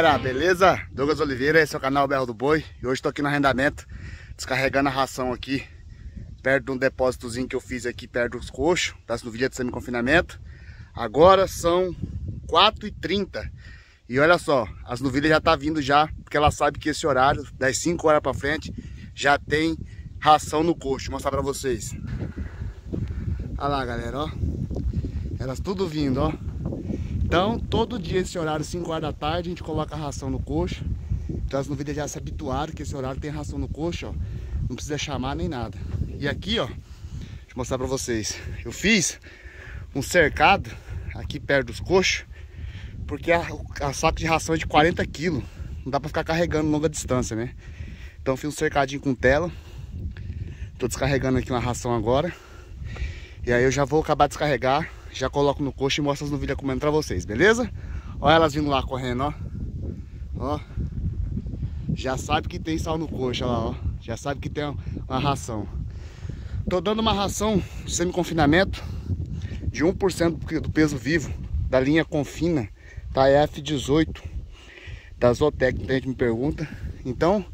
galera, beleza? Douglas Oliveira, esse é o canal Berro do Boi E hoje estou aqui no arrendamento Descarregando a ração aqui Perto de um depósitozinho que eu fiz aqui Perto dos coxos, das novilhas de semi-confinamento Agora são 4h30 E olha só, as novilhas já tá vindo já Porque ela sabe que esse horário, das 5 horas para frente Já tem ração no coxo, vou mostrar para vocês Olha lá galera, ó Elas tudo vindo, ó então, todo dia esse horário, 5 horas da tarde, a gente coloca a ração no coxo. Então as novilhas já se habituaram que esse horário tem ração no coxo, ó. Não precisa chamar nem nada. E aqui, ó, deixa eu mostrar pra vocês. Eu fiz um cercado aqui perto dos coxos, porque a, a saco de ração é de 40 quilos. Não dá pra ficar carregando longa distância, né? Então fiz um cercadinho com tela. Tô descarregando aqui uma ração agora. E aí eu já vou acabar de descarregar já coloco no coxo e mostro as novilhas comendo pra vocês, beleza? Olha elas vindo lá correndo, ó. Ó. Já sabe que tem sal no coxo, ó lá, ó. Já sabe que tem uma ração. Tô dando uma ração de semi-confinamento de 1% do peso vivo da linha Confina, tá? É F18 da Zotec, Tem gente me pergunta. Então,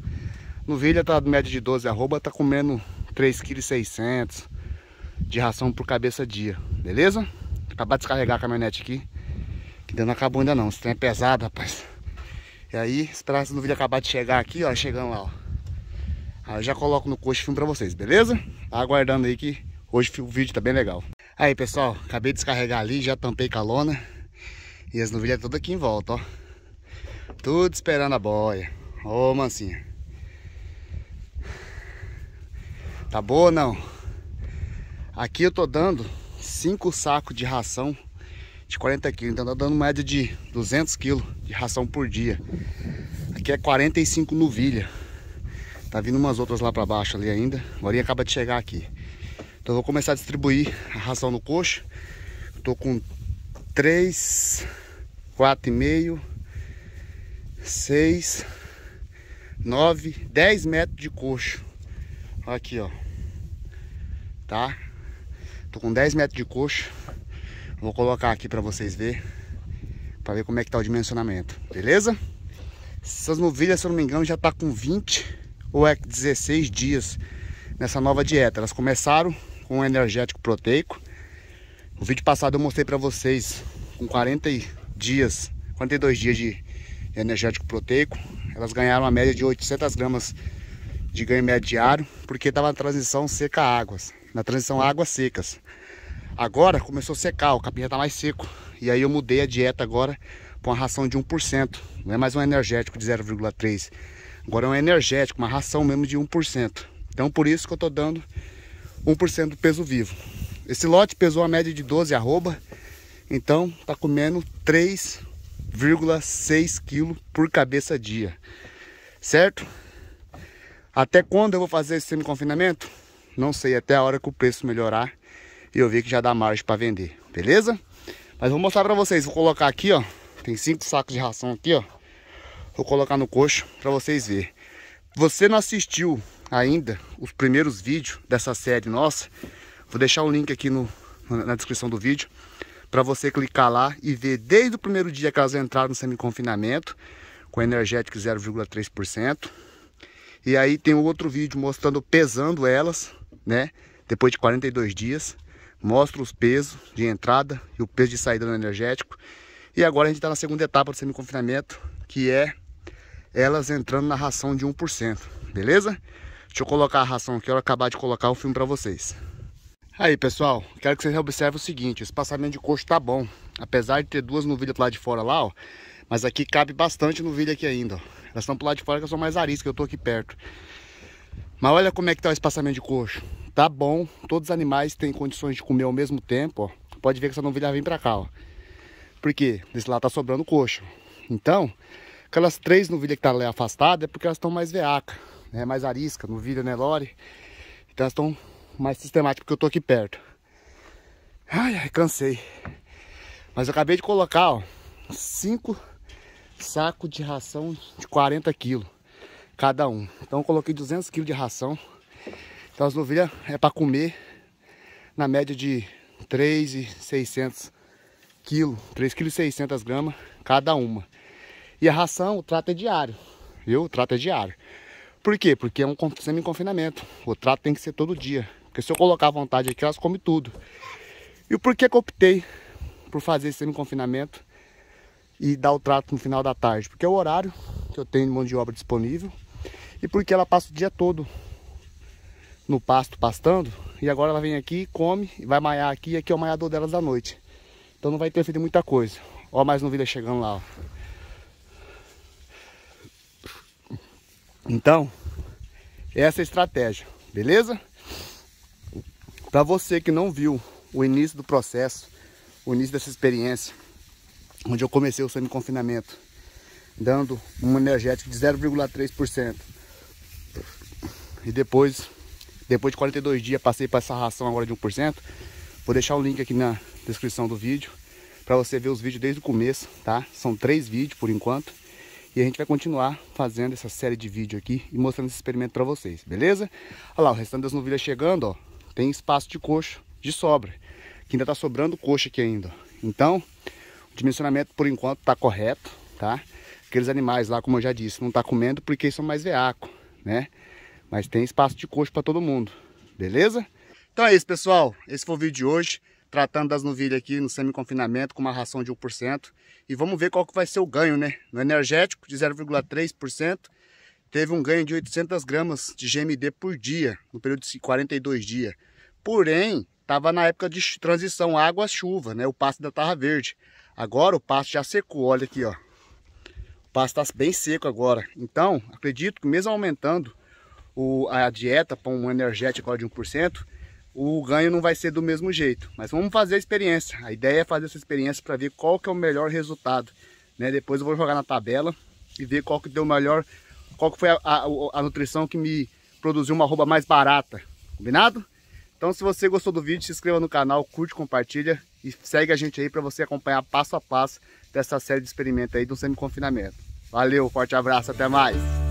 no vídeo tá média de 12 arroba, tá comendo 3,6 kg de ração por cabeça dia, beleza? Acabar de descarregar a caminhonete aqui. Que ainda não acabou ainda não. Esse trem é pesado, rapaz. E aí, esperar esse vídeo acabar de chegar aqui, ó. Chegando lá, ó. Aí eu já coloco no coxo filme pra vocês, beleza? Tá aguardando aí que hoje o vídeo tá bem legal. Aí, pessoal, acabei de descarregar ali, já tampei com a lona. E as novilhas todas aqui em volta, ó. Tudo esperando a boia. Ô, mansinha. Tá boa ou não? Aqui eu tô dando cinco sacos de ração de 40 quilos. Então tá dando média de 200 quilos de ração por dia. Aqui é 45 novilha. Tá vindo umas outras lá pra baixo ali ainda. Agora acaba de chegar aqui. Então eu vou começar a distribuir a ração no coxo. tô com 3, 4,5, 6, 9, 10 metros de coxo. Aqui, ó. Tá? Tô com 10 metros de coxa, Vou colocar aqui para vocês ver, para ver como é que tá o dimensionamento, beleza? Essas novilhas, se eu não me engano, já tá com 20 ou é 16 dias nessa nova dieta. Elas começaram com um energético proteico. O vídeo passado eu mostrei para vocês com 40 dias, 42 dias de energético proteico. Elas ganharam a média de 800 gramas de ganho médio diário, porque estava na transição seca águas na transição águas secas. Agora começou a secar, o capim já tá mais seco. E aí eu mudei a dieta agora para uma ração de 1%. Não é mais um energético de 0,3%. Agora é um energético, uma ração mesmo de 1%. Então por isso que eu tô dando 1% do peso vivo. Esse lote pesou a média de 12 arroba. Então tá comendo 3,6 kg por cabeça dia. Certo? Até quando eu vou fazer esse semi-confinamento? Não sei até a hora que o preço melhorar e eu ver que já dá margem para vender, beleza? Mas vou mostrar para vocês, vou colocar aqui, ó. Tem cinco sacos de ração aqui, ó. Vou colocar no coxo para vocês verem. Você não assistiu ainda os primeiros vídeos dessa série nossa? Vou deixar o link aqui no, na descrição do vídeo para você clicar lá e ver desde o primeiro dia que elas entraram no semi-confinamento com energético 0,3%. E aí tem outro vídeo mostrando pesando elas né? Depois de 42 dias, mostra os pesos de entrada e o peso de saída no energético. E agora a gente está na segunda etapa do semi-confinamento, que é elas entrando na ração de 1%, beleza? Deixa eu colocar a ração aqui, eu acabar de colocar o filme para vocês. Aí pessoal, quero que vocês observem o seguinte, o espaçamento de coxo está bom, apesar de ter duas novilhas lá de fora lá, ó, mas aqui cabe bastante novilha aqui ainda, ó. Elas estão pro lado de fora que são mais ariscas. eu estou aqui perto. Mas olha como é que tá o espaçamento de coxo. Tá bom, todos os animais têm condições de comer ao mesmo tempo, ó. Pode ver que essa novilha vem pra cá, ó. Por quê? Desse lado tá sobrando coxo. Então, aquelas três novilhas que tá ali é porque elas estão mais veaca, né? Mais arisca, novilha, né, Lore? Então elas estão mais sistemáticas porque eu tô aqui perto. Ai, ai, cansei. Mas eu acabei de colocar, ó, cinco sacos de ração de 40 quilos cada um. Então eu coloquei 200 kg de ração. Então as novilhas é para comer na média de 3,600 kg, 3,600 gramas cada uma. E a ração, o trato é diário, viu? O trato é diário. Por quê? Porque é um semi-confinamento. O trato tem que ser todo dia. Porque se eu colocar à vontade aqui, elas comem tudo. E por que que eu optei por fazer esse semi-confinamento e dar o trato no final da tarde? Porque é o horário que eu tenho de mão de obra disponível e porque ela passa o dia todo no pasto pastando e agora ela vem aqui, come, vai maiar aqui e aqui é o maiador delas da noite. Então não vai ter feito muita coisa. Ó mais novilha chegando lá, ó. Então, essa é a estratégia, beleza? Para você que não viu o início do processo, o início dessa experiência, onde eu comecei o semi-confinamento, dando um energético de 0,3%, e depois, depois de 42 dias, passei para essa ração agora de 1%. Vou deixar o link aqui na descrição do vídeo para você ver os vídeos desde o começo, tá? São três vídeos por enquanto. E a gente vai continuar fazendo essa série de vídeo aqui e mostrando esse experimento para vocês, beleza? Olha lá, o restante das novilhas chegando, ó. Tem espaço de coxo de sobra. Que ainda tá sobrando coxa aqui ainda. Então, o dimensionamento por enquanto tá correto, tá? Aqueles animais lá, como eu já disse, não tá comendo porque são mais veaco, né? Mas tem espaço de coxo para todo mundo, beleza? Então é isso, pessoal. Esse foi o vídeo de hoje, tratando das novilhas aqui no semi-confinamento com uma ração de 1%. E vamos ver qual que vai ser o ganho, né? No energético, de 0,3%, teve um ganho de 800 gramas de GMD por dia, no período de 42 dias. Porém, estava na época de transição água-chuva, né? O pasto da tarra verde. Agora o pasto já secou, olha aqui, ó. O pasto está bem seco agora. Então, acredito que mesmo aumentando o, a dieta, para um energético de 1%, o ganho não vai ser do mesmo jeito. Mas vamos fazer a experiência. A ideia é fazer essa experiência para ver qual que é o melhor resultado. Né? Depois eu vou jogar na tabela e ver qual que deu melhor, qual que foi a, a, a nutrição que me produziu uma roupa mais barata. Combinado? Então se você gostou do vídeo, se inscreva no canal, curte, compartilha e segue a gente aí para você acompanhar passo a passo dessa série de experimentos aí do semi-confinamento. Valeu, forte abraço, até mais!